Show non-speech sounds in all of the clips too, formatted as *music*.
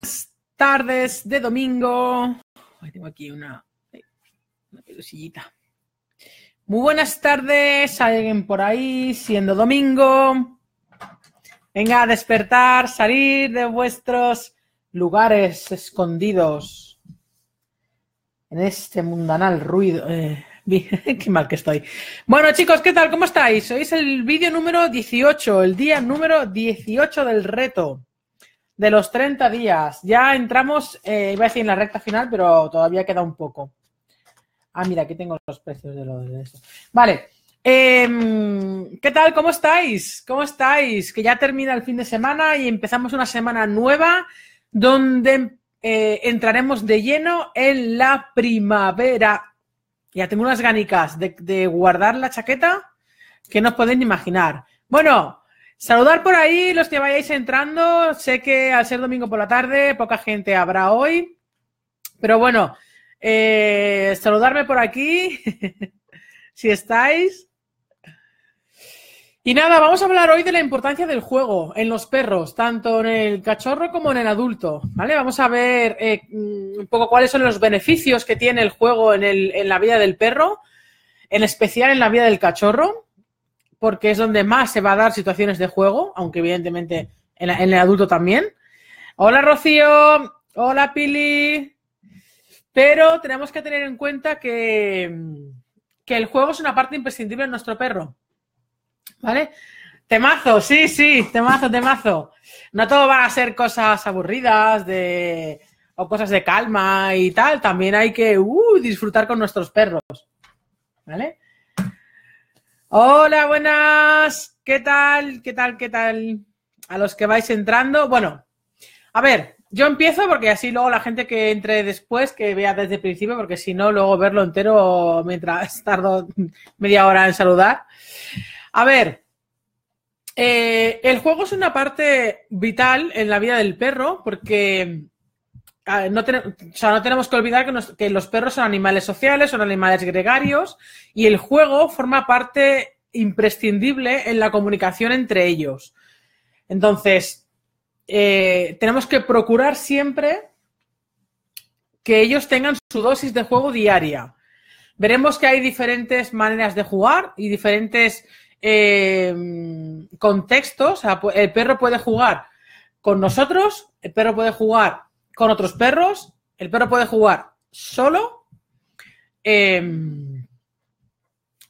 Buenas tardes de domingo. tengo aquí una, Muy buenas tardes, alguien por ahí, siendo domingo. Venga a despertar, salir de vuestros lugares escondidos en este mundanal ruido. Eh, *laughs* qué mal que estoy. Bueno, chicos, ¿qué tal? ¿Cómo estáis? Sois el vídeo número 18, el día número 18 del reto de los 30 días. Ya entramos, eh, iba a decir en la recta final, pero todavía queda un poco. Ah, mira, aquí tengo los precios de los de eso. Vale. Em, ¿Qué tal? ¿Cómo estáis? ¿Cómo estáis? Que ya termina el fin de semana y empezamos una semana nueva donde eh, entraremos de lleno en la primavera. Ya tengo unas ganicas de, de guardar la chaqueta que no os podéis ni imaginar. Bueno, Saludar por ahí los que vayáis entrando. Sé que al ser domingo por la tarde, poca gente habrá hoy. Pero bueno, eh, saludarme por aquí, *laughs* si estáis. Y nada, vamos a hablar hoy de la importancia del juego en los perros, tanto en el cachorro como en el adulto. ¿vale? Vamos a ver eh, un poco cuáles son los beneficios que tiene el juego en la vida del perro, en especial en la vida del cachorro porque es donde más se va a dar situaciones de juego, aunque evidentemente en, el adulto también. Hola Rocío, hola Pili. Pero tenemos que tener en cuenta que, el juego es una parte imprescindible en nuestro perro. ¿Vale? Temazo, sí, sí, temazo, temazo. No todo van a ser cosas aburridas de, o cosas de calma y tal. También hay que uh, disfrutar con nuestros perros. ¿Vale? Hola, buenas. ¿Qué tal? ¿Qué tal? ¿Qué tal? A los que vais entrando. Bueno, a ver, yo empiezo porque así luego la gente que entre después, que vea desde el principio, porque si no, luego verlo entero mientras *laughs* tardo media hora en saludar. A ver, eh, el juego es una parte vital en la vida del perro porque Ah, no, o sea, no tenemos que olvidar que, los perros son animales sociales, son animales gregarios y el juego forma parte imprescindible en la comunicación entre ellos. Entonces, eh, tenemos que procurar siempre que ellos tengan su dosis de juego diaria. Veremos que hay diferentes maneras de jugar y diferentes eh, contextos. el perro puede jugar con nosotros, el perro puede jugar con otros perros. El perro puede jugar solo. Em,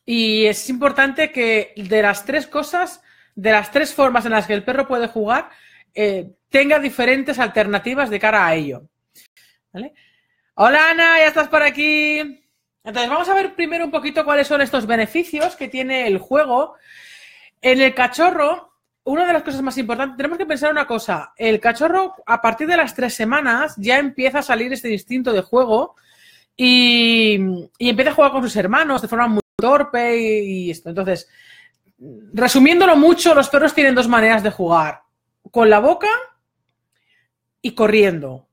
y es importante que de las tres cosas, de las tres formas en las que el perro puede jugar, eh, tenga diferentes alternativas de cara a ello. ¿Vale? Hola Ana, ya estás por aquí. Entonces vamos a ver primero un poquito cuáles son estos beneficios que tiene el juego. En el cachorro una de las cosas más importantes, tenemos que pensar una cosa, el cachorro a partir de las tres semanas ya empieza a salir este instinto de juego y, y empieza a jugar con sus hermanos de forma muy torpe y, esto. Entonces, resumiéndolo mucho, los perros tienen dos maneras de jugar, con la boca y corriendo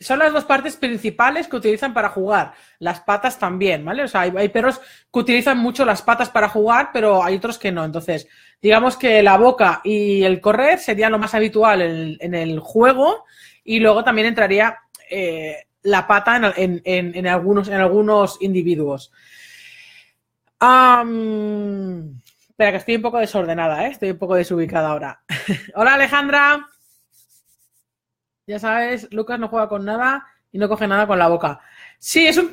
son las dos partes principales que utilizan para jugar. Las patas también, ¿vale? O sea, hay, perros que utilizan mucho las patas para jugar, pero hay otros que no. Entonces, digamos que la boca y el correr sería lo más habitual en, el juego y luego también entraría eh, la pata en, algunos, en algunos individuos. espera, que estoy un poco desordenada, ¿eh? Estoy un poco desubicada ahora. *laughs* Hola, Alejandra. Ya sabes, Lucas no juega con nada y no coge nada con la boca. Sí, es un,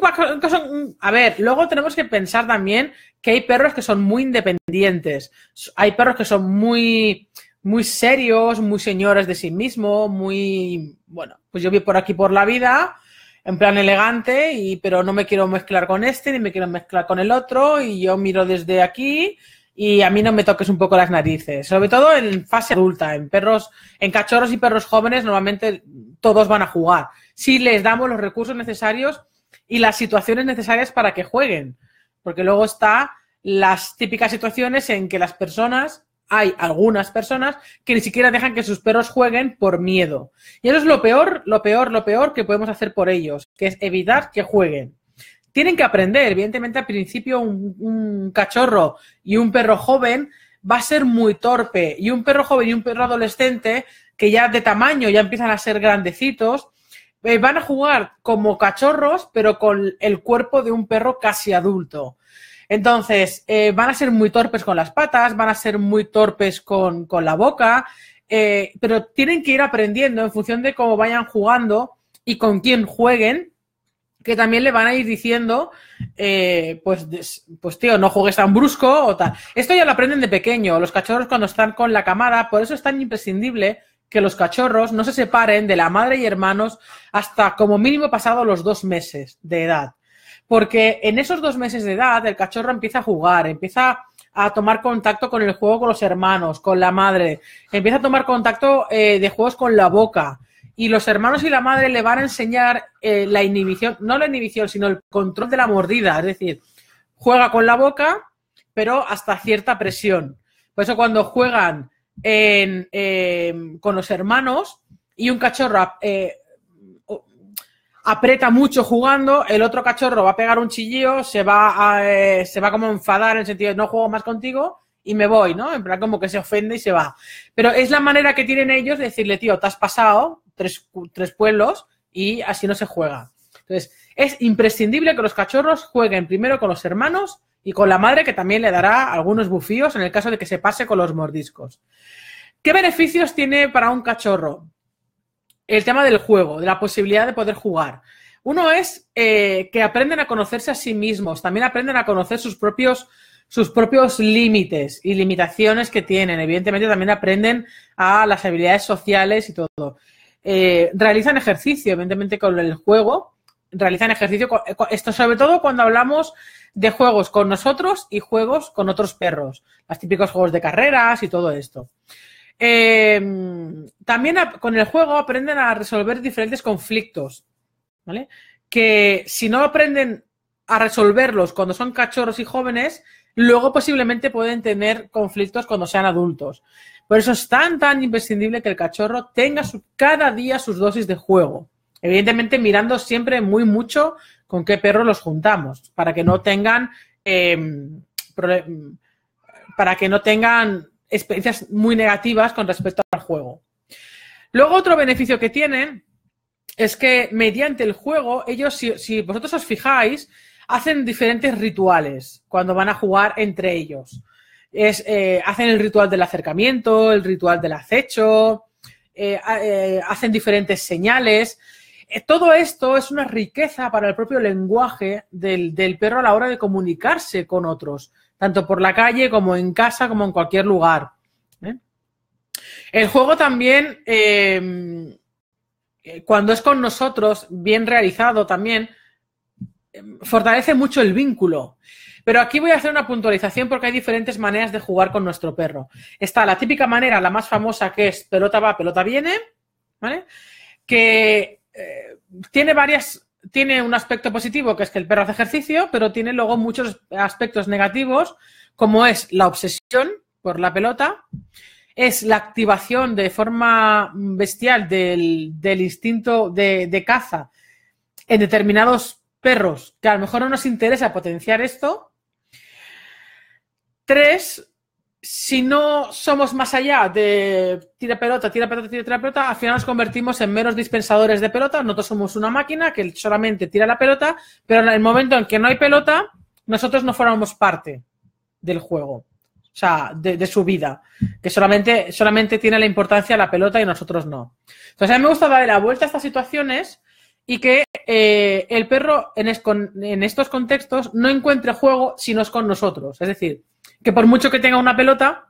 A ver, luego tenemos que pensar también que hay perros que son muy independientes. Hay perros que son muy, muy serios, muy señores de sí mismo, muy... Bueno, pues yo vi por aquí por la vida, en plan elegante, y, pero no me quiero mezclar con este, ni me quiero mezclar con el otro, y yo miro desde aquí y a mí no me toques un poco las narices, sobre todo en fase adulta, en perros, en cachorros y perros jóvenes normalmente todos van a jugar, si les damos los recursos necesarios y las situaciones necesarias para que jueguen, porque luego está las típicas situaciones en que las personas, hay algunas personas que ni siquiera dejan que sus perros jueguen por miedo. Y eso es lo peor, lo peor, lo peor que podemos hacer por ellos, que es evitar que jueguen tienen que aprender. Evidentemente, al principio un, cachorro y un perro joven va a ser muy torpe. Y un perro joven y un perro adolescente, que ya de tamaño ya empiezan a ser grandecitos, eh, van a jugar como cachorros, pero con el cuerpo de un perro casi adulto. Entonces, eh, van a ser muy torpes con las patas, van a ser muy torpes con, la boca, eh, pero tienen que ir aprendiendo en función de cómo vayan jugando y con quién jueguen que también le van a ir diciendo, eh, pues, pues tío, no juegues tan brusco o tal. Esto ya lo aprenden de pequeño, los cachorros cuando están con la cámara por eso es tan imprescindible que los cachorros no se separen de la madre y hermanos hasta como mínimo pasado los dos meses de edad. Porque en esos dos meses de edad el cachorro empieza a jugar, empieza a tomar contacto con el juego con los hermanos, con la madre, empieza a tomar contacto eh, de juegos con la boca, y los hermanos y la madre le van a enseñar eh, la inhibición, no la inhibición, sino el control de la mordida, es decir, juega con la boca, pero hasta cierta presión. Por eso cuando juegan em, con los hermanos y un cachorro eh, aprieta mucho jugando, el otro cachorro va a pegar un chillío, se va, a, eh, se va como enfadar en el sentido de no juego más contigo, y me voy, ¿no? En plan, como que se ofende y se va. Pero es la manera que tienen ellos de decirle, tío, te has pasado, tres, pueblos y así no se juega. Entonces, es imprescindible que los cachorros jueguen primero con los hermanos y con la madre que también le dará algunos bufíos en el caso de que se pase con los mordiscos. ¿Qué beneficios tiene para un cachorro? El tema del juego, de la posibilidad de poder jugar. Uno es eh, que aprenden a conocerse a sí mismos, también aprenden a conocer sus propios, sus propios límites y limitaciones que tienen. Evidentemente también aprenden a las habilidades sociales y todo. Eh, realizan ejercicio, evidentemente con el juego, realizan ejercicio, eh, esto sobre todo cuando hablamos de juegos con nosotros y juegos con otros perros, los típicos juegos de carreras y todo esto. Em, también con el juego aprenden a resolver diferentes conflictos, ¿vale? Que si no aprenden a resolverlos cuando son cachorros y jóvenes, luego posiblemente pueden tener conflictos cuando sean adultos. Por eso es tan, tan imprescindible que el cachorro tenga cada día sus dosis de juego. Evidentemente mirando siempre muy mucho con qué perro los juntamos, para que no tengan, em, para que no tengan experiencias muy negativas con respecto al juego. Luego otro beneficio que tienen es que mediante el juego, ellos, si vosotros os fijáis, hacen diferentes rituales cuando van a jugar entre ellos es, eh, hacen el ritual del acercamiento, el ritual del acecho, eh, eh, hacen diferentes señales. todo esto es una riqueza para el propio lenguaje del, perro a la hora de comunicarse con otros, tanto por la calle como en casa, como en cualquier lugar. El juego también, em, cuando es con nosotros, bien realizado también, em, fortalece mucho el vínculo. Pero aquí voy a hacer una puntualización porque hay diferentes maneras de jugar con nuestro perro. Está la típica manera, la más famosa, que es pelota va, pelota viene, Que eh, tiene varias tiene un aspecto positivo, que es que el perro hace ejercicio, pero tiene luego muchos aspectos negativos, como es la obsesión por la pelota, es la activación de forma bestial del, instinto de, de, caza en determinados perros, que a lo mejor no nos interesa potenciar esto, Tres, si no somos más allá de tira pelota, tira pelota, tira, pelota, al final nos convertimos en meros dispensadores de pelota. Nosotros somos una máquina que solamente tira la pelota, pero en el momento en que no hay pelota, nosotros no formamos parte del juego, o sea, de, su vida, que solamente, solamente tiene la importancia la pelota y nosotros no. Entonces, a mí me gusta darle la vuelta a estas situaciones y que eh, el perro en, en estos contextos no encuentre juego si no es con nosotros. Es decir, que por mucho que tenga una pelota,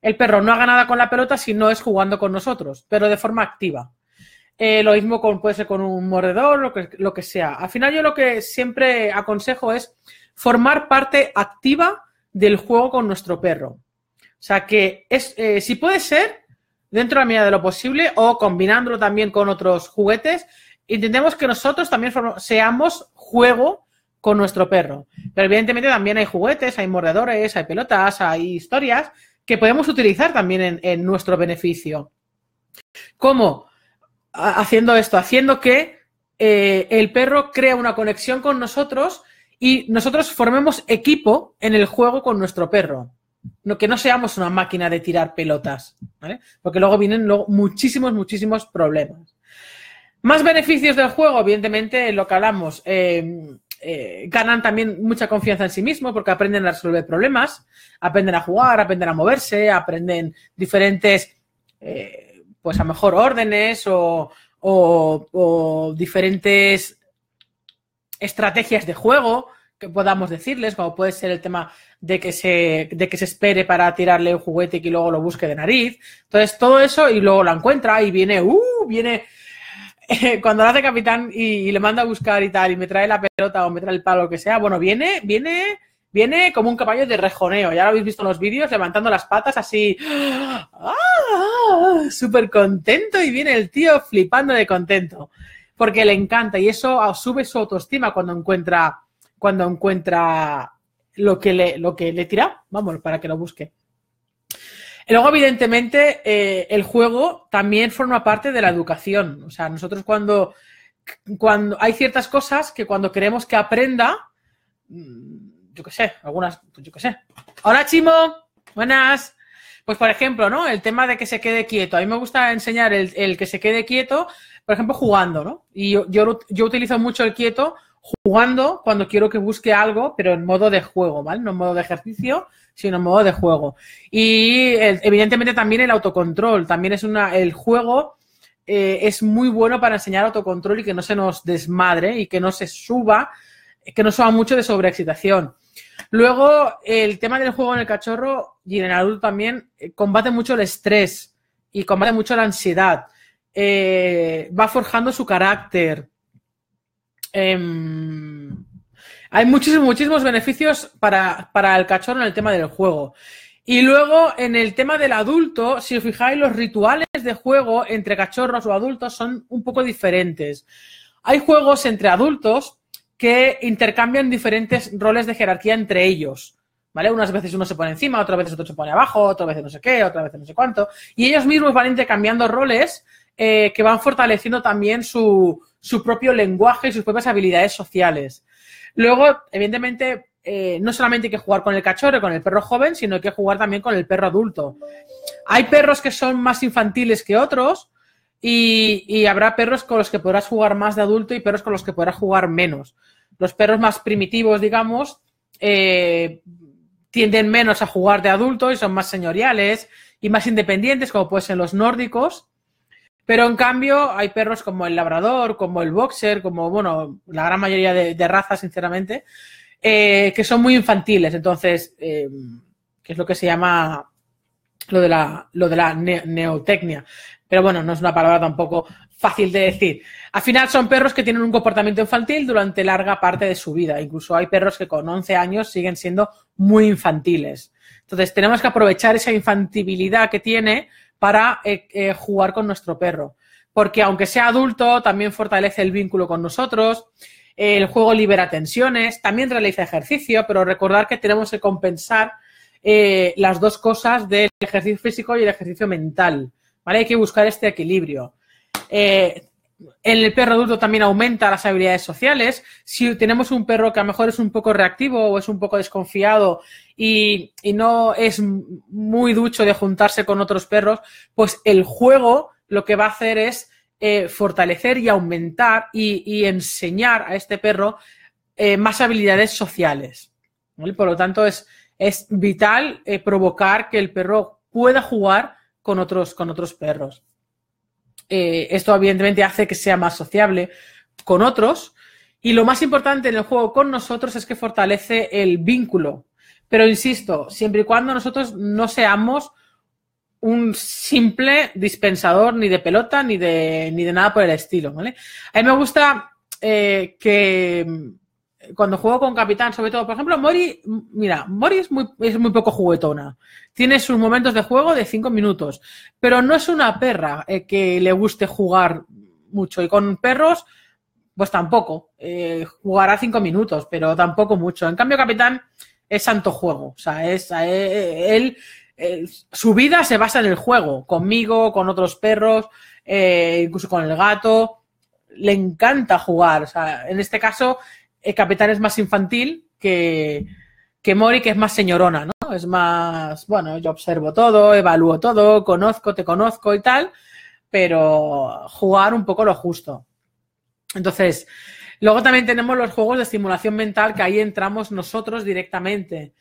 el perro no haga nada con la pelota si no es jugando con nosotros, pero de forma activa. Eh, lo mismo puede ser con un mordedor, lo que, lo que sea. Al final yo lo que siempre aconsejo es formar parte activa del juego con nuestro perro. O sea que es, eh, si puede ser, dentro de la medida de lo posible o combinándolo también con otros juguetes, intentemos que nosotros también seamos juego con nuestro perro. Pero evidentemente también hay juguetes, hay mordedores, hay pelotas, hay historias que podemos utilizar también en, nuestro beneficio. ¿Cómo? Haciendo esto, haciendo que eh, el perro crea una conexión con nosotros y nosotros formemos equipo en el juego con nuestro perro. que no seamos una máquina de tirar pelotas, Porque luego vienen luego muchísimos, muchísimos problemas. Más beneficios del juego, evidentemente, lo que eh, eh, ganan también mucha confianza en sí mismos porque aprenden a resolver problemas, aprenden a jugar, aprenden a moverse, aprenden diferentes, eh, pues a mejor órdenes o, diferentes estrategias de juego que podamos decirles, como puede ser el tema de que, se, de que se espere para tirarle un juguete y que luego lo busque de nariz. Entonces, todo eso y luego la encuentra y viene, uh, viene *laughs* cuando lo hace capitán y, le manda a buscar y tal, y me trae la pelota o me trae el palo, lo que sea, bueno, viene, viene, viene como un caballo de rejoneo. Ya lo habéis visto en los vídeos, levantando las patas así. *gasps* ¡ah! Súper contento y viene el tío flipando de contento. Porque le encanta y eso sube su autoestima cuando encuentra, cuando encuentra lo que le, lo que le tira. Vamos, para que lo busque luego, evidentemente, eh, el juego también forma parte de la educación. O sea, nosotros cuando, cuando hay ciertas cosas que cuando queremos que aprenda, mm, yo qué sé, algunas, pues yo qué sé. Hola, Chimo, buenas. Pues, por ejemplo, ¿no? El tema de que se quede quieto. A mí me gusta enseñar el, que se quede quieto, por ejemplo, jugando, ¿no? Y yo, yo, yo utilizo mucho el quieto jugando cuando quiero que busque algo, pero en modo de juego, ¿vale? No en modo de ejercicio, sino en modo de juego. Y evidentemente también el autocontrol, también es una, el juego eh, es muy bueno para enseñar autocontrol y que no se nos desmadre y que no se suba, que no suba mucho de sobreexcitación. Luego, el tema del juego en el cachorro y en el adulto también eh, combate mucho el estrés y combate mucho la ansiedad. Eh, va forjando su carácter, Em, hay muchísimos, muchísimos beneficios para, para, el cachorro en el tema del juego. Y luego, en el tema del adulto, si os fijáis, los rituales de juego entre cachorros o adultos son un poco diferentes. Hay juegos entre adultos que intercambian diferentes roles de jerarquía entre ellos. ¿Vale? Unas veces uno se pone encima, otras veces otro se pone abajo, otras veces no sé qué, otras veces no sé cuánto. Y ellos mismos van intercambiando roles eh, que van fortaleciendo también su, propio lenguaje y sus propias habilidades sociales. Luego, evidentemente, eh, no solamente hay que jugar con el cachorro, con el perro joven, sino hay que jugar también con el perro adulto. Hay perros que son más infantiles que otros, y, habrá perros con los que podrás jugar más de adulto y perros con los que podrás jugar menos. Los perros más primitivos, digamos, eh, tienden menos a jugar de adulto y son más señoriales y más independientes, como pueden ser los nórdicos. Pero en cambio hay perros como el labrador, como el boxer, como, bueno, la gran mayoría de, razas, sinceramente, eh, que son muy infantiles. Entonces, eh, que es lo que se llama lo de la, lo de la neotecnia. Pero bueno, no es una palabra tampoco fácil de decir. Al final son perros que tienen un comportamiento infantil durante larga parte de su vida. Incluso hay perros que con 11 años siguen siendo muy infantiles. Entonces tenemos que aprovechar esa infantilidad que tiene para eh, eh, jugar con nuestro perro. Porque aunque sea adulto, también fortalece el vínculo con nosotros, el juego libera tensiones, también realiza ejercicio, pero recordar que tenemos que compensar eh, las dos cosas del ejercicio físico y el ejercicio mental. ¿vale? Hay que buscar este equilibrio. En el perro adulto también aumenta las habilidades sociales. Si tenemos un perro que a lo mejor es un poco reactivo o es un poco desconfiado y, no es muy ducho de juntarse con otros perros, pues el juego lo que va a hacer es eh, fortalecer y aumentar y, enseñar a este perro eh, más habilidades sociales. Por lo tanto, es, vital eh, provocar que el perro pueda jugar con otros perros. Eh, esto evidentemente hace que sea más sociable con otros. Y lo más importante en el juego con nosotros es que fortalece el vínculo. Pero insisto, siempre y cuando nosotros no seamos un simple dispensador ni de pelota ni de, ni de nada por el estilo. ¿vale? A mí me gusta eh, que cuando juego con Capitán, sobre todo, por ejemplo, Mori, mira, Mori es muy, poco juguetona. Tiene sus momentos de juego de cinco minutos, pero no es una perra eh, que le guste jugar mucho. Y con perros, pues tampoco. Eh, jugará cinco minutos, pero tampoco mucho. En cambio, Capitán es santo juego. O sea, es, e, e, él, su vida se basa en el juego, conmigo, con otros perros, eh, incluso con el gato le encanta jugar. O sea, en este caso, el capitán es más infantil que, Mori, que es más señorona, ¿no? Es más, bueno, yo observo todo, evalúo todo, conozco, te conozco y tal, pero jugar un poco lo justo. Entonces, luego también tenemos los juegos de estimulación mental, que ahí entramos nosotros directamente.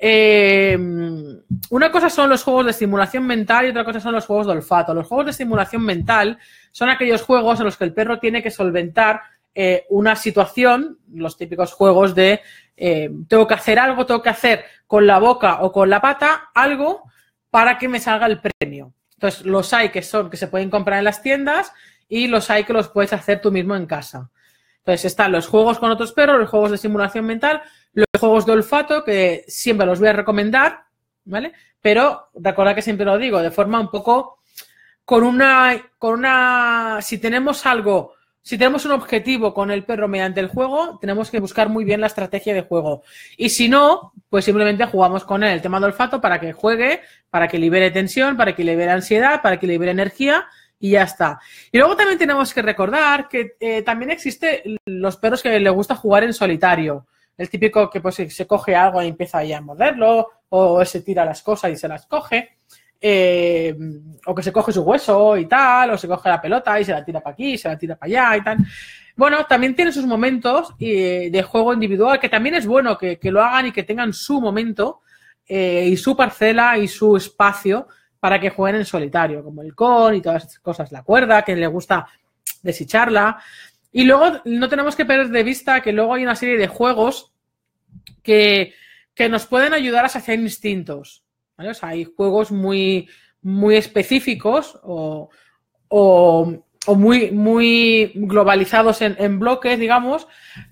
Em, una cosa son los juegos de estimulación mental y otra cosa son los juegos de olfato. Los juegos de estimulación mental son aquellos juegos en los que el perro tiene que solventar eh, una situación, los típicos juegos de eh, tengo que hacer algo, tengo que hacer con la boca o con la pata algo para que me salga el premio. Entonces, los hay que son, que se pueden comprar en las tiendas y los hay que los puedes hacer tú mismo en casa. Entonces, están los juegos con otros perros, los juegos de simulación mental, los juegos de olfato, que siempre los voy a recomendar, ¿vale? Pero recordad que siempre lo digo, de forma un poco con una, con una, si tenemos algo si tenemos un objetivo con el perro mediante el juego, tenemos que buscar muy bien la estrategia de juego. Y si no, pues simplemente jugamos con él el tema de olfato para que juegue, para que libere tensión, para que libere ansiedad, para que libere energía y ya está. Y luego también tenemos que recordar que eh, también existe los perros que les gusta jugar en solitario. El típico que pues, se coge algo y empieza a morderlo o se tira las cosas y se las coge. Eh, o que se coge su hueso y tal, o se coge la pelota y se la tira para aquí, se la tira para allá y tal. Bueno, también tiene sus momentos eh, de juego individual, que también es bueno que, lo hagan y que tengan su momento eh, y su parcela y su espacio para que jueguen en solitario, como el con y todas esas cosas, la cuerda, que le gusta desecharla. Y luego no tenemos que perder de vista que luego hay una serie de juegos que, que nos pueden ayudar a saciar instintos hay juegos muy, muy específicos o, muy, muy globalizados en, bloques, digamos,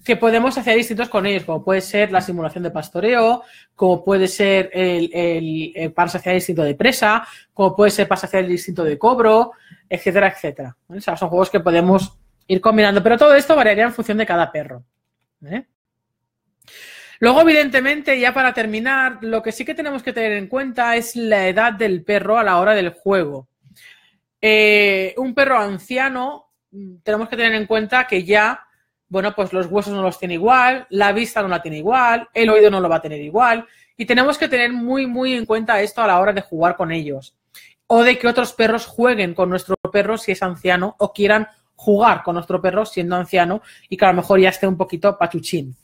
que podemos hacer distintos con ellos, como puede ser la simulación de pastoreo, como puede ser el, el, hacia el de presa, como puede ser paso hacia el distinto de cobro, etcétera, etcétera. son juegos que podemos ir combinando, pero todo esto variaría en función de cada perro. Luego, evidentemente, ya para terminar, lo que sí que tenemos que tener en cuenta es la edad del perro a la hora del juego. Eh, un perro anciano, mm, tenemos que tener en cuenta que ya, bueno, pues los huesos no los tiene igual, la vista no la tiene igual, el oído no lo va a tener igual, y tenemos que tener muy, muy en cuenta esto a la hora de jugar con ellos, o de que otros perros jueguen con nuestro perro si es anciano, o quieran jugar con nuestro perro siendo anciano y que a lo mejor ya esté un poquito pachuchín.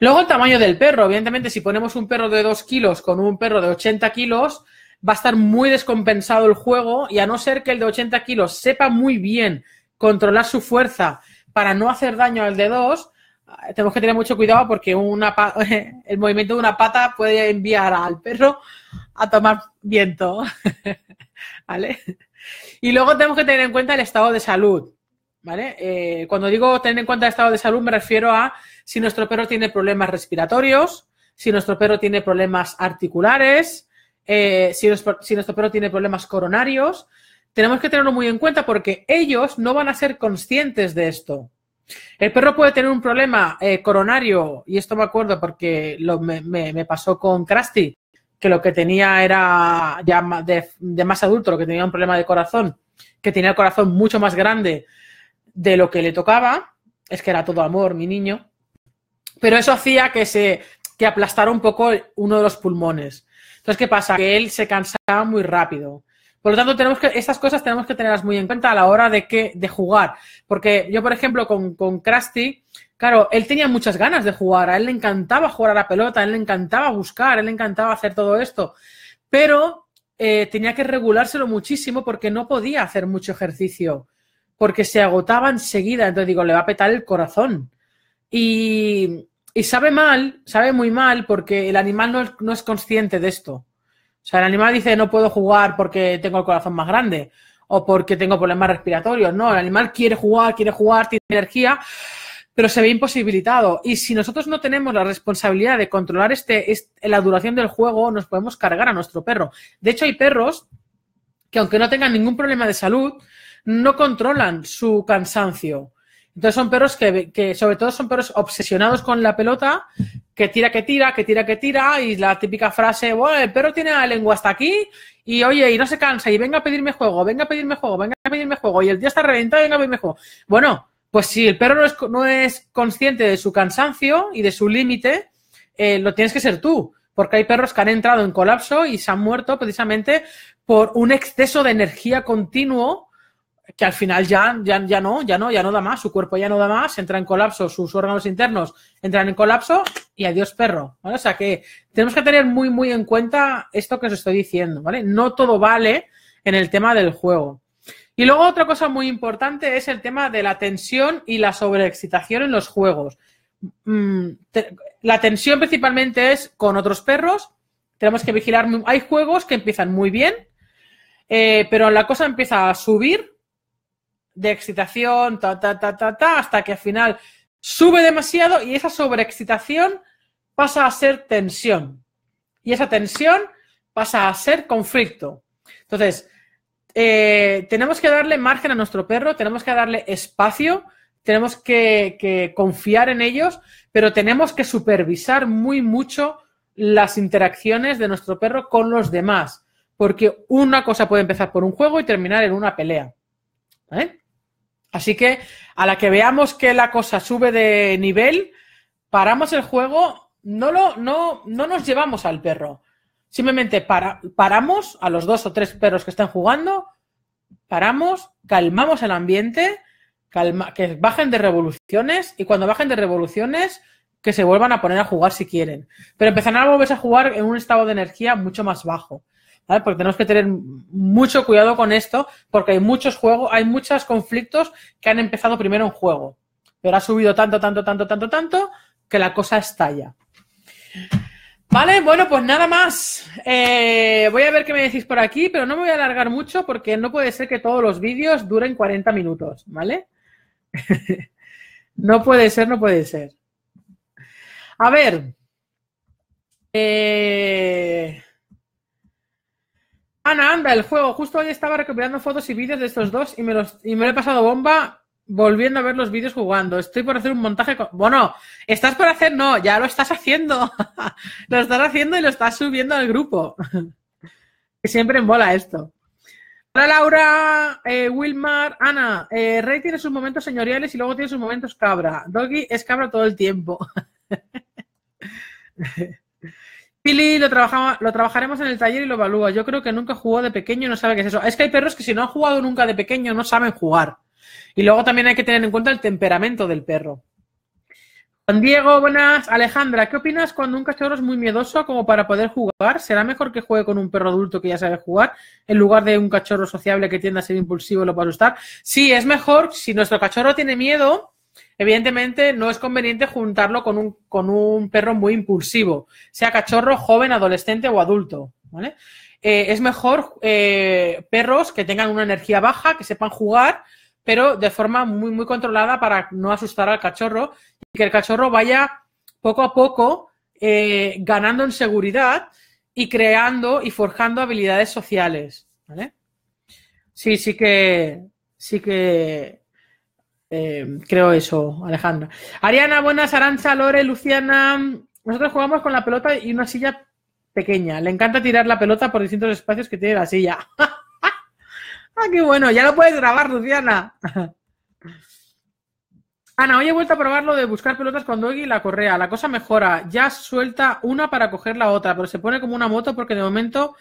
Luego el tamaño del perro. Evidentemente, si ponemos un perro de 2 kilos con un perro de 80 kilos, va a estar muy descompensado el juego y a no ser que el de 80 kilos sepa muy bien controlar su fuerza para no hacer daño al de 2, eh, tenemos que tener mucho cuidado porque *laughs* el movimiento de una pata puede enviar al perro a tomar viento. *laughs* ¿Vale? Y luego tenemos que tener en cuenta el estado de salud. ¿Vale? Eh, cuando digo tener en cuenta el estado de salud me refiero a si nuestro perro tiene problemas respiratorios, si nuestro perro tiene problemas articulares, eh, si, nuestro perro tiene problemas coronarios. Tenemos que tenerlo muy en cuenta porque ellos no van a ser conscientes de esto. El perro puede tener un problema eh, coronario, y esto me acuerdo porque me, pasó con Krusty, que lo que tenía era ya de, de, más adulto, lo que tenía un problema de corazón, que tenía el corazón mucho más grande de lo que le tocaba, es que era todo amor, mi niño, pero eso hacía que se que aplastara un poco uno de los pulmones. Entonces, ¿qué pasa? Que él se cansaba muy rápido. Por lo tanto, tenemos que, estas cosas tenemos que tenerlas muy en cuenta a la hora de, que, de jugar. Porque yo, por ejemplo, con, con Krusty, claro, él tenía muchas ganas de jugar, a él le encantaba jugar a la pelota, a él le encantaba buscar, a él le encantaba hacer todo esto, pero eh, tenía que regulárselo muchísimo porque no podía hacer mucho ejercicio, porque se agotaba enseguida, entonces digo, le va a petar el corazón. Y, sabe mal, sabe muy mal porque el animal no es, consciente de esto. O sea, el animal dice no puedo jugar porque tengo el corazón más grande o porque tengo problemas respiratorios. No, el animal quiere jugar, quiere jugar, tiene energía, pero se ve imposibilitado. Y si nosotros no tenemos la responsabilidad de controlar este, este la duración del juego, nos podemos cargar a nuestro perro. De hecho, hay perros que aunque no tengan ningún problema de salud, no controlan su cansancio entonces son perros que, sobre todo son perros obsesionados con la pelota, que tira, que tira, que tira, que tira, y la típica frase, bueno, el perro tiene la lengua hasta aquí, y oye, y no se cansa, y venga a pedirme juego, venga a pedirme juego, venga a pedirme juego, y el día está reventado, venga a pedirme juego. Bueno, pues si el perro no es, consciente de su cansancio y de su límite, eh, lo tienes que ser tú, porque hay perros que han entrado en colapso y se han muerto precisamente por un exceso de energía continuo que al final ya, ya, no, ya no, ya no da más, su cuerpo ya no da más, entra en colapso, sus órganos internos entran en colapso y adiós perro, O sea que tenemos que tener muy, muy en cuenta esto que os estoy diciendo, ¿vale? No todo vale en el tema del juego. Y luego otra cosa muy importante es el tema de la tensión y la sobreexcitación en los juegos. Mm, la tensión principalmente es con otros perros, tenemos que vigilar, hay juegos que empiezan muy bien, eh, pero la cosa empieza a subir de excitación, ta, ta, ta, ta, ta, hasta que al final sube demasiado y esa sobreexcitación pasa a ser tensión. Y esa tensión pasa a ser conflicto. Entonces, eh, tenemos que darle margen a nuestro perro, tenemos que darle espacio, tenemos que, confiar en ellos, pero tenemos que supervisar muy mucho las interacciones de nuestro perro con los demás, porque una cosa puede empezar por un juego y terminar en una pelea. Así que a la que veamos que la cosa sube de nivel, paramos el juego, no, lo, no, no nos llevamos al perro. Simplemente paramos a los dos o tres perros que están jugando, paramos, calmamos el ambiente, que bajen de revoluciones y cuando bajen de revoluciones que se vuelvan a poner a jugar si quieren. Pero empezarán a volverse a jugar en un estado de energía mucho más bajo. Porque tenemos que tener mucho cuidado con esto, porque hay muchos juegos, hay muchos conflictos que han empezado primero en juego, pero ha subido tanto, tanto, tanto, tanto, tanto, que la cosa estalla. Vale, bueno, pues nada más. Eh, voy a ver qué me decís por aquí, pero no me voy a alargar mucho porque no puede ser que todos los vídeos duren 40 minutos, ¿vale? *laughs* no puede ser, no puede ser. A ver. Eh, Ana, ah, anda, el juego. Justo hoy estaba recopilando fotos y vídeos de estos dos y me, los, y me lo he pasado bomba volviendo a ver los vídeos jugando. Estoy por hacer un montaje. Con... Bueno, estás por hacer, no, ya lo estás haciendo. *laughs* lo estás haciendo y lo estás subiendo al grupo. que *laughs* siempre embola esto. Hola Laura, eh, Wilmar, Ana. Eh, Rey tiene sus momentos señoriales y luego tiene sus momentos cabra. Doggy es cabra todo el tiempo. *laughs* Pili lo, lo trabajaremos en el taller y lo evalúa. Yo creo que nunca jugó de pequeño y no sabe qué es eso. Es que hay perros que si no han jugado nunca de pequeño no saben jugar. Y luego también hay que tener en cuenta el temperamento del perro. Juan Diego, buenas. Alejandra, ¿qué opinas cuando un cachorro es muy miedoso como para poder jugar? ¿Será mejor que juegue con un perro adulto que ya sabe jugar en lugar de un cachorro sociable que tiende a ser impulsivo y lo puede asustar? Sí, es mejor si nuestro cachorro tiene miedo Evidentemente, no es conveniente juntarlo con un, con un perro muy impulsivo, sea cachorro, joven, adolescente o adulto. ¿vale? Eh, es mejor eh, perros que tengan una energía baja, que sepan jugar, pero de forma muy, muy controlada para no asustar al cachorro y que el cachorro vaya poco a poco eh, ganando en seguridad y creando y forjando habilidades sociales. ¿vale? Sí, sí que, sí que eh, creo eso, Alejandra. Ariana, buenas, Arancha Lore, Luciana. Nosotros jugamos con la pelota y una silla pequeña. Le encanta tirar la pelota por distintos espacios que tiene la silla. *laughs* ah, qué bueno, ya lo puedes grabar, Luciana. *laughs* Ana, hoy he vuelto a probar lo de buscar pelotas con Doggy y la correa. La cosa mejora. Ya suelta una para coger la otra, pero se pone como una moto porque de momento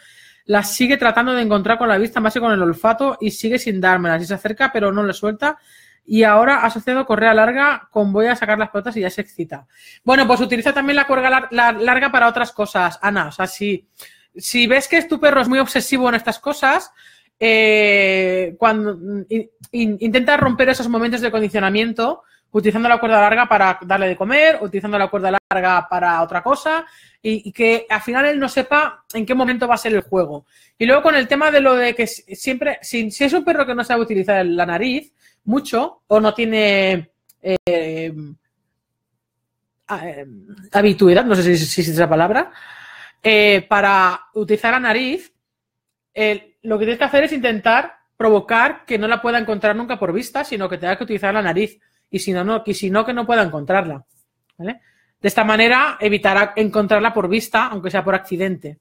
La sigue tratando de encontrar con la vista más que con el olfato y sigue sin dármela Si se acerca, pero no le suelta y ahora asociado correa larga con voy a sacar las pelotas y ya se excita. Bueno, pues utiliza también la cuerda larga para otras cosas, Ana. O sea, si, ves que tu perro es muy obsesivo en estas cosas, eh, cuando intenta romper esos momentos de condicionamiento utilizando la cuerda larga para darle de comer, utilizando la cuerda larga para otra cosa y, que al final él no sepa en qué momento va a ser el juego. Y luego con el tema de lo de que siempre, si es un perro que no sabe utilizar la nariz, mucho o no tiene eh, eh, habituidad, no sé si, es esa palabra, eh, para utilizar la nariz, lo que tienes que hacer es intentar provocar que no la pueda encontrar nunca por vista, sino que tenga que utilizar la nariz. Y si no, que no pueda encontrarla. De esta manera evitará encontrarla por vista, aunque sea por accidente.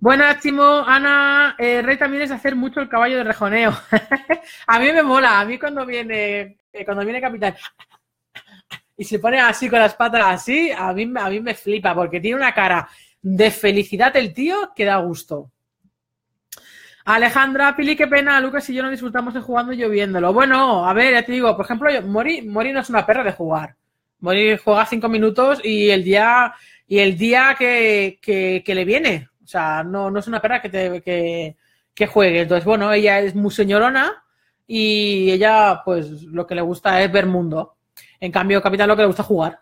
Buenas, Timo. Ana, eh, Rey también es hacer mucho el caballo de rejoneo. *laughs* a mí me mola, a mí cuando viene, eh, cuando viene Capitán y se pone así con las patas así, a mí, a mí me flipa porque tiene una cara de felicidad el tío que da gusto. Alejandra, Pili, qué pena, Lucas y yo no disfrutamos de jugando y lloviéndolo. Bueno, a ver, ya te digo, por ejemplo, Mori, Mori no es una perra de jugar. Mori juega cinco minutos y el día, y el día que, que le viene sea, no, no es una perra que, te, que, juegue. Entonces, bueno, ella es muy señorona y ella, pues, lo que le gusta es ver mundo. En cambio, Capitán lo que le gusta jugar.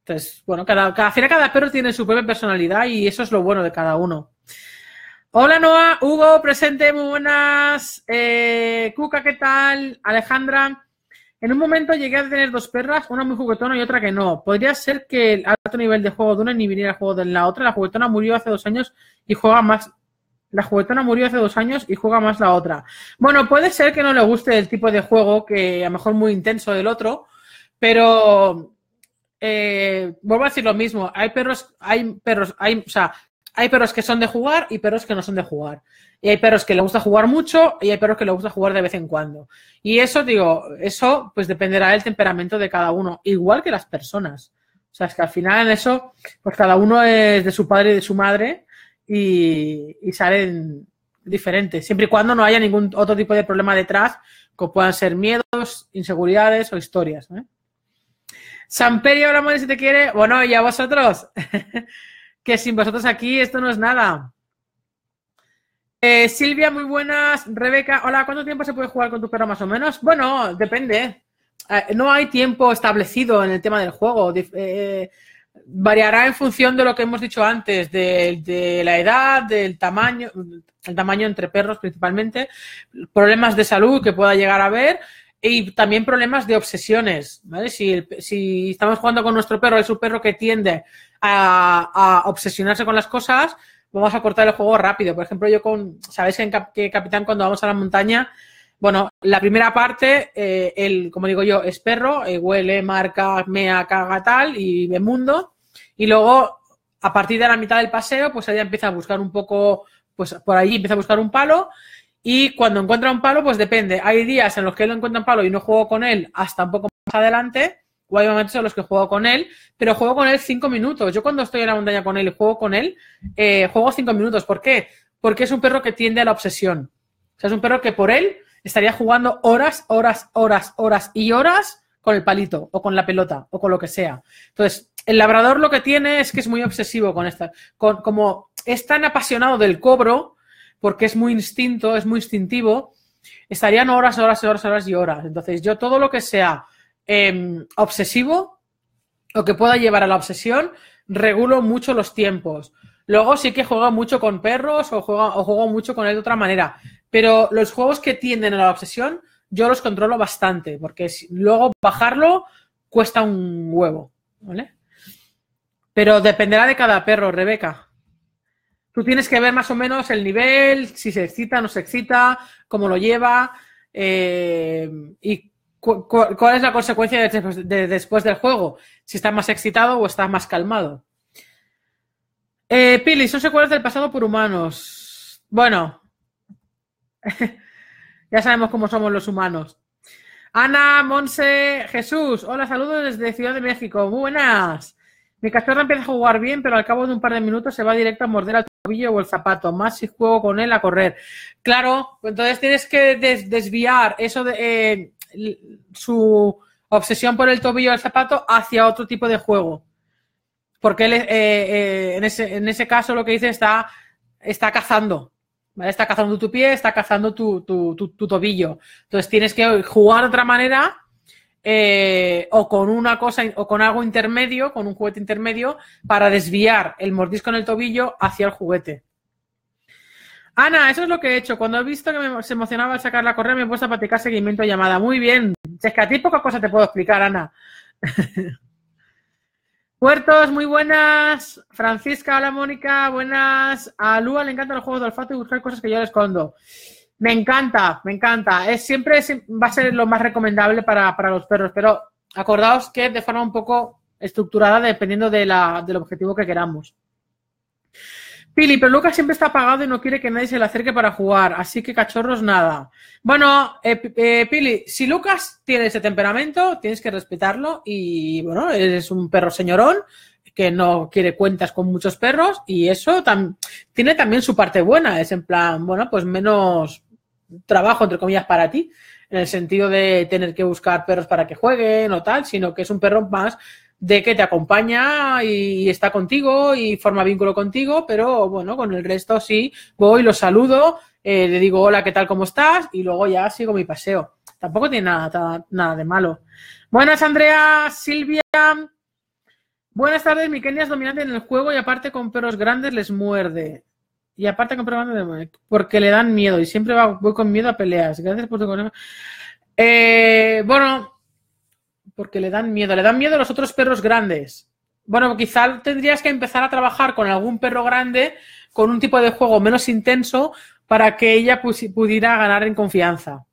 Entonces, bueno, cada, cada perro tiene su propia personalidad y eso es lo bueno de cada uno. Hola Noah, Hugo, presente, muy buenas. Eh, Cuca, ¿qué tal? Alejandra, en un momento llegué a tener dos perras, una muy juguetona y otra que no. Podría ser que el alto nivel de juego de una ni viniera juego de la otra. La juguetona murió hace dos años y juega más. La juguetona murió hace dos años y juega más la otra. Bueno, puede ser que no le guste el tipo de juego, que a lo mejor muy intenso del otro, pero eh, vuelvo a decir lo mismo. Hay perros, hay perros, hay, o sea, hay perros que son de jugar y perros que no son de jugar. Y hay perros que le gusta jugar mucho y hay perros que le gusta jugar de vez en cuando. Y eso, digo, eso pues dependerá del temperamento de cada uno, igual que las personas. O sea, es que al final en eso, pues cada uno es de su padre y de su madre y, salen diferentes, siempre y cuando no haya ningún otro tipo de problema detrás, como puedan ser miedos, inseguridades o historias. ¿eh? hola, ahora si te quiere. Bueno, y a vosotros. *laughs* que sin vosotros aquí esto no es nada. Eh, Silvia, muy buenas. Rebeca, hola, ¿cuánto tiempo se puede jugar con tu perro más o menos? Bueno, depende. Eh, no hay tiempo establecido en el tema del juego. Eh, variará en función de lo que hemos dicho antes, de, de, la edad, del tamaño, el tamaño entre perros principalmente, problemas de salud que pueda llegar a haber y también problemas de obsesiones, ¿vale? Si, estamos jugando con nuestro perro, es un perro que tiende a, obsesionarse con las cosas, vamos a cortar el juego rápido. Por ejemplo, yo con, sabéis que Capitán cuando vamos a la montaña, bueno, la primera parte, eh, el, como digo yo, es perro, eh, huele, marca, mea, caga tal y ve mundo. Y luego, a partir de la mitad del paseo, pues ella empieza a buscar un poco, pues por allí empieza a buscar un palo y cuando encuentra un palo, pues depende. Hay días en los que él encuentra un palo y no juego con él hasta un poco más adelante, o hay momentos en los que juego con él, pero juego con él cinco minutos. Yo cuando estoy en la montaña con él y juego con él, eh, juego cinco minutos. ¿Por qué? Porque es un perro que tiende a la obsesión. O sea, es un perro que por él estaría jugando horas, horas, horas, horas y horas con el palito o con la pelota o con lo que sea. Entonces, el labrador lo que tiene es que es muy obsesivo con esta, con, como es tan apasionado del cobro porque es muy instinto, es muy instintivo, estarían horas, horas, horas, horas y horas. Entonces, yo todo lo que sea em, obsesivo o que pueda llevar a la obsesión, regulo mucho los tiempos. Luego sí que juego mucho con perros o juego, mucho con él de otra manera. Pero los juegos que tienden a la obsesión, yo los controlo bastante, porque luego bajarlo cuesta un huevo, Pero dependerá de cada perro, Rebeca. Tú tienes que ver más o menos el nivel, si se excita, no se excita, cómo lo lleva eh, y cuál es la consecuencia después del juego, si está más excitado o está más calmado. Eh, Pili, son secuelas del pasado por humanos. Bueno, *laughs* ya sabemos cómo somos los humanos. Ana, Monse, Jesús, hola, saludos desde Ciudad de México. buenas. Mi cachorra empieza a jugar bien, pero al cabo de un par de minutos se va directo a morder al o el zapato, más si juego con él a correr. Claro, entonces tienes que desviar eso de eh, su obsesión por el tobillo o el zapato hacia otro tipo de juego. Porque él eh, eh, en, ese, en, ese, caso lo que dice está, está cazando. Está cazando tu pie, está cazando tu, tu, tu, tu tobillo. Entonces tienes que jugar de otra manera eh, o con una cosa o con algo intermedio, con un juguete intermedio, para desviar el mordisco en el tobillo hacia el juguete. Ana, eso es lo que he hecho. Cuando he visto que me, se emocionaba al sacar la correa, me he puesto a practicar seguimiento de llamada. Muy bien. Si es que a ti pocas cosas te puedo explicar, Ana. *laughs* Puertos, muy buenas. Francisca, hola Mónica, buenas. A Lua le encantan los juegos de olfato y buscar cosas que yo le escondo. Me encanta, me encanta. Es, siempre va a ser lo más recomendable para, los perros, pero acordaos que de forma un poco estructurada dependiendo del objetivo que queramos. Pili, pero Lucas siempre está apagado y no quiere que nadie se le acerque para jugar, así que cachorros nada. Bueno, eh, eh, Pili, si Lucas tiene ese temperamento, tienes que respetarlo y bueno, es un perro señorón que no quiere cuentas con muchos perros y eso tiene también su parte buena, es en plan, bueno, pues menos, trabajo, entre comillas, para ti, en el sentido de tener que buscar perros para que jueguen o tal, sino que es un perro más de que te acompaña y está contigo y forma vínculo contigo, pero bueno, con el resto sí, voy, los saludo, eh, le digo hola, ¿qué tal? ¿Cómo estás? Y luego ya sigo mi paseo. Tampoco tiene nada, nada de malo. Buenas, Andrea, Silvia. Buenas tardes, mi Kenia es dominante en el juego y aparte con perros grandes les muerde. Y aparte comprobando porque le dan miedo y siempre voy con miedo a peleas. Gracias por tu consejo. Eh, bueno, porque le dan miedo. Le dan miedo a los otros perros grandes. Bueno, quizá tendrías que empezar a trabajar con algún perro grande, con un tipo de juego menos intenso, para que ella pudiera ganar en confianza.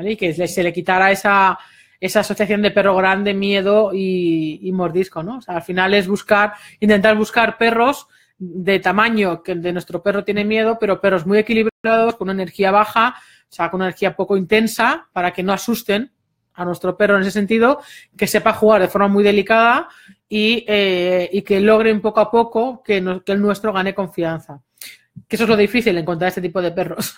Y que se le quitara esa, asociación de perro grande, miedo y, mordisco, ¿no? al final es buscar, intentar buscar perros de tamaño que el de nuestro perro tiene miedo, pero perros muy equilibrados, con una energía baja, o sea, con una energía poco intensa, para que no asusten a nuestro perro en ese sentido, que sepa jugar de forma muy delicada y, eh, que logren poco a poco que, el nuestro gane confianza. Que eso es lo difícil, encontrar este tipo de perros.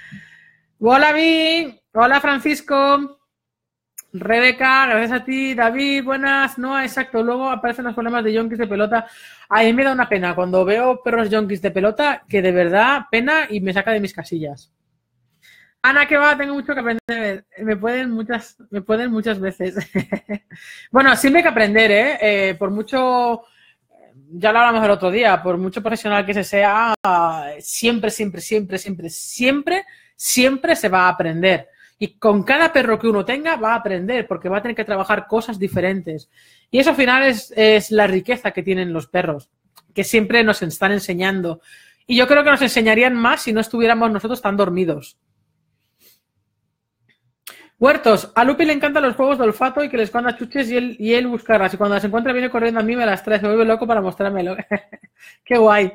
*laughs* Hola, Vi. Hola, Francisco. Rebeca, gracias a ti. David, buenas. No, exacto. Luego aparecen los problemas de yonkis de pelota. a mí me da una pena cuando veo perros yonkis de pelota que de verdad pena y me saca de mis casillas. Ana, que va, tengo mucho que aprender. Me pueden muchas, me pueden muchas veces. *laughs* bueno, siempre hay que aprender, ¿eh? ¿eh? Por mucho, ya lo hablamos el otro día, por mucho profesional que se sea, siempre, siempre, siempre, siempre, siempre, siempre se va a aprender. Y con cada perro que uno tenga va a aprender porque va a tener que trabajar cosas diferentes. Y eso al final es, es la riqueza que tienen los perros, que siempre nos están enseñando. Y yo creo que nos enseñarían más si no estuviéramos nosotros tan dormidos. Huertos, a Lupi le encantan los juegos de olfato y que le esconda chuches y él, y él buscarlas. Y cuando las encuentra viene corriendo a mí, me las trae, se vuelve loco para mostrármelo. *laughs* Qué guay.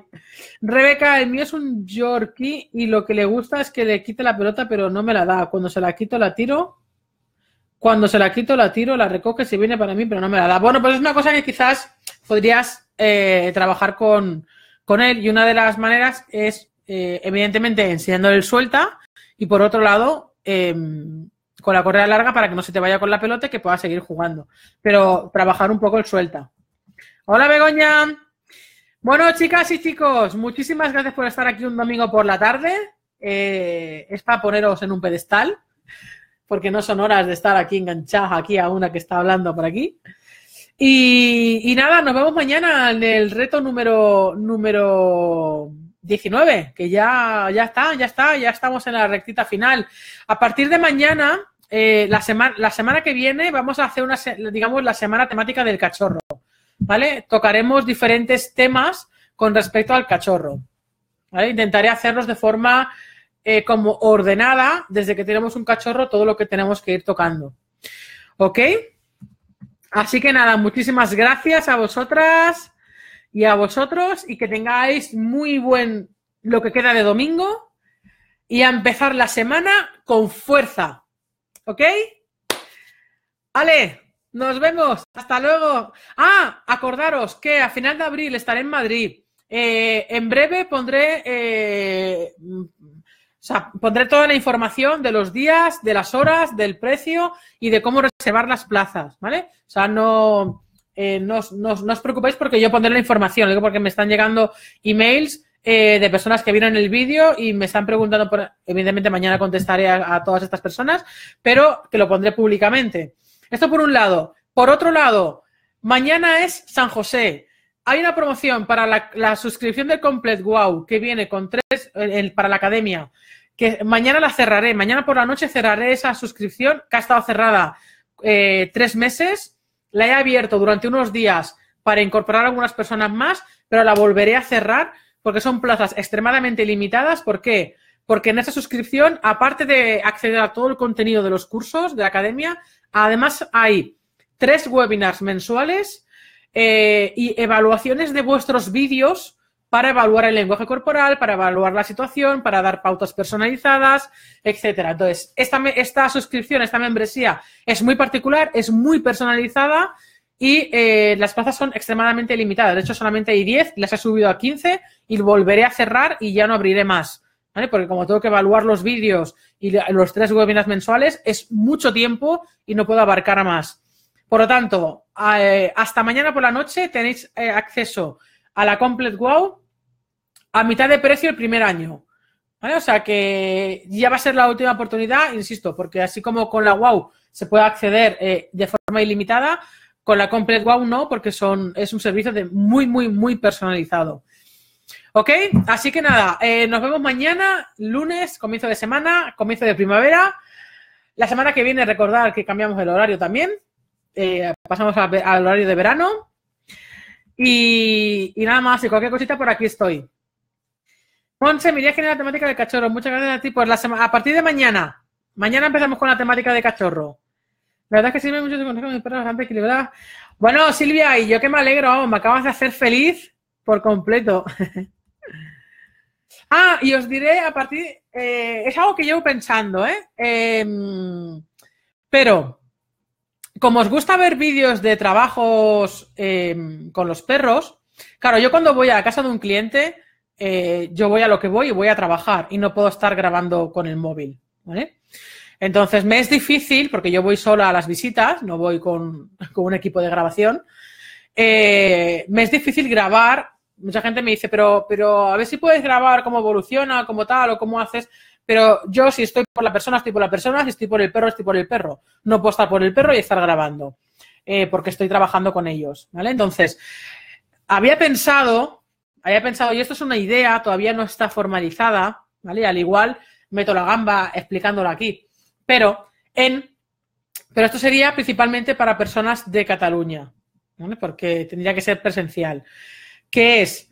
Rebeca, el mío es un Yorkie y lo que le gusta es que le quite la pelota, pero no me la da. Cuando se la quito, la tiro. Cuando se la quito, la tiro, la recoge, se viene para mí, pero no me la da. Bueno, pues es una cosa que quizás podrías eh, trabajar con, él. Y una de las maneras es, eh, evidentemente, enseñándole el suelta. Y por otro lado, em, con la correa larga para que no se te vaya con la pelota y que puedas seguir jugando. Pero trabajar un poco el suelta. Hola Begoña. Bueno, chicas y chicos, muchísimas gracias por estar aquí un domingo por la tarde. Eh, es para poneros en un pedestal, porque no son horas de estar aquí enganchadas aquí a una que está hablando por aquí. Y, nada, nos vemos mañana en el reto número, número 19, que ya, ya está, ya está, ya estamos en la rectita final. A partir de mañana eh, la, semana, la semana que viene vamos a hacer una, digamos, la semana temática del cachorro, ¿vale? Tocaremos diferentes temas con respecto al cachorro, ¿vale? Intentaré hacerlos de forma eh, como ordenada, desde que tenemos un cachorro, todo lo que tenemos que ir tocando, ¿ok? Así que nada, muchísimas gracias a vosotras y a vosotros y que tengáis muy buen lo que queda de domingo y a empezar la semana con fuerza. ¿Ok? Ale, nos vemos. Hasta luego. Ah, acordaros que a final de abril estaré en Madrid. Eh, en breve pondré, eh, pondré toda la información de los días, de las horas, del precio y de cómo reservar las plazas, ¿vale? O sea, no, eh, no os preocupéis porque yo pondré la información, porque me están llegando emails eh, de personas que vieron el vídeo y me están preguntando, por, evidentemente mañana contestaré a, todas estas personas, pero que lo pondré públicamente. Esto por un lado. Por otro lado, mañana es San José. Hay una promoción para la, suscripción del Complete Wow que viene con tres eh, para la academia. Que mañana la cerraré. Mañana por la noche cerraré esa suscripción que ha estado cerrada eh, tres meses. La he abierto durante unos días para incorporar a algunas personas más, pero la volveré a cerrar porque son plazas extremadamente limitadas. ¿Por qué? Porque en esta suscripción, aparte de acceder a todo el contenido de los cursos de la academia, además hay tres webinars mensuales eh, y evaluaciones de vuestros vídeos para evaluar el lenguaje corporal, para evaluar la situación, para dar pautas personalizadas, etcétera. Entonces, esta, esta suscripción, esta membresía es muy particular, es muy personalizada y eh, las plazas son extremadamente limitadas. De hecho, solamente hay 10, las he subido a 15 y volveré a cerrar y ya no abriré más. ¿Vale? Porque como tengo que evaluar los vídeos y los tres webinars mensuales, es mucho tiempo y no puedo abarcar a más. Por lo tanto, eh, hasta mañana por la noche tenéis eh, acceso a la Complete Wow a mitad de precio el primer año. ¿Vale? O sea que ya va a ser la última oportunidad, insisto, porque así como con la Wow se puede acceder de forma ilimitada, con la Complete Wow no, porque son, es un servicio de muy, muy, muy personalizado. ¿Ok? Así que nada, eh, nos vemos mañana, lunes, comienzo de semana, comienzo de primavera. La semana que viene, recordar que cambiamos el horario también. Eh, pasamos al, horario de verano. Y, nada más, y cualquier cosita por aquí estoy. Ponce, mi día la temática de cachorro. Muchas gracias a ti por la A partir de mañana. Mañana empezamos con la temática de cachorro. La verdad es que sirve mucho de consejo, mis perros bastante equilibrada Bueno, Silvia, y yo que me alegro, me acabas de hacer feliz por completo. *laughs* ah, y os diré a partir, eh, es algo que llevo pensando, ¿eh? Em, pero como os gusta ver vídeos de trabajos em, con los perros, claro, yo cuando voy a la casa de un cliente, eh, yo voy a lo que voy y voy a trabajar y no puedo estar grabando con el móvil, ¿vale? Entonces me es difícil, porque yo voy sola a las visitas, no voy con, un equipo de grabación, eh, me es difícil grabar. Mucha gente me dice, pero, pero a ver si puedes grabar cómo evoluciona, cómo tal o cómo haces. Pero yo, si estoy por la persona, estoy por la persona, si estoy por el perro, estoy por el perro. No puedo estar por el perro y estar grabando, eh, porque estoy trabajando con ellos. ¿vale? Entonces, había pensado, había pensado, y esto es una idea, todavía no está formalizada, ¿vale? Al igual meto la gamba explicándola aquí. Pero, en, pero esto sería principalmente para personas de Cataluña, ¿vale? porque tendría que ser presencial, que es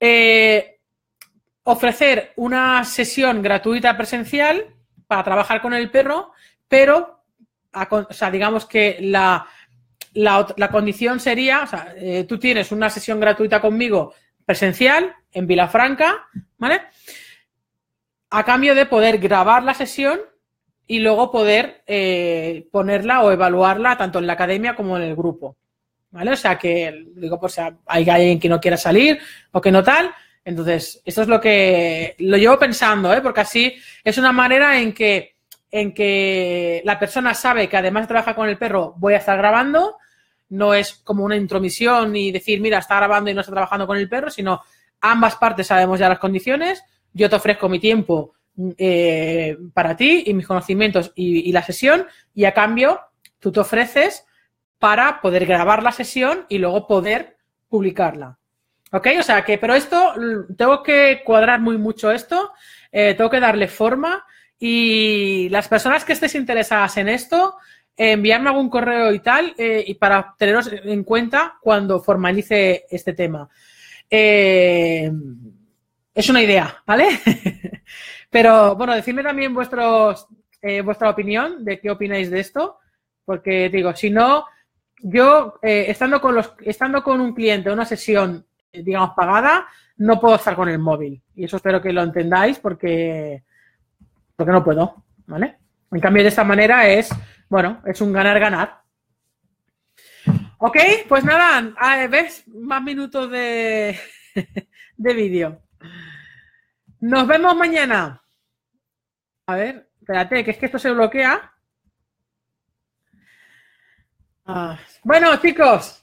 eh, ofrecer una sesión gratuita presencial para trabajar con el perro, pero, digamos que la, condición sería, eh, tú tienes una sesión gratuita conmigo presencial en Vilafranca, ¿vale? A cambio de poder grabar la sesión y luego poder eh, ponerla o evaluarla tanto en la academia como en el grupo. ¿Vale? O sea que digo, pues hay alguien que no quiera salir o que no tal. Entonces, esto es lo que lo llevo pensando, ¿eh? porque así es una manera en que, en que la persona sabe que además de trabajar con el perro, voy a estar grabando. No es como una intromisión ...y decir, mira, está grabando y no está trabajando con el perro, sino ambas partes sabemos ya las condiciones. Yo te ofrezco mi tiempo Mm, eh, para ti y mis conocimientos y, la sesión y a cambio tú te ofreces para poder grabar la sesión y luego poder publicarla. ¿Ok? O sea que, pero esto, tengo que cuadrar muy mucho esto, eh, tengo que darle forma y las personas que estés interesadas en esto, enviarme algún correo y tal, eh, y para teneros en cuenta cuando formalice este tema. es una idea, ¿vale? *laughs* Pero bueno, decidme también vuestros, eh, vuestra opinión de qué opináis de esto, porque digo, si no, yo eh, estando, con los, estando con un cliente, una sesión, eh, digamos, pagada, no puedo estar con el móvil. Y eso espero que lo entendáis porque, porque no puedo, ¿vale? En cambio, de esta manera es, bueno, es un ganar-ganar. Ok, pues nada, ah, ves más minutos *laughs* de vídeo. Nos vemos mañana. A ver, espérate, que es que esto se bloquea. Ah. Bueno, chicos.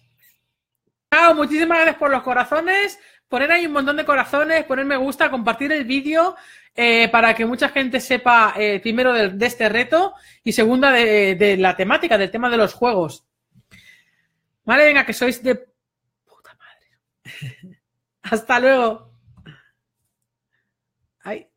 Chao, muchísimas gracias por los corazones. Poner ahí un montón de corazones, poner me gusta, compartir el vídeo eh, para que mucha gente sepa, eh, primero, de, este reto y segunda, de, la temática, del tema de los juegos. Vale, venga, que sois de puta madre. *laughs* Hasta luego. Ay.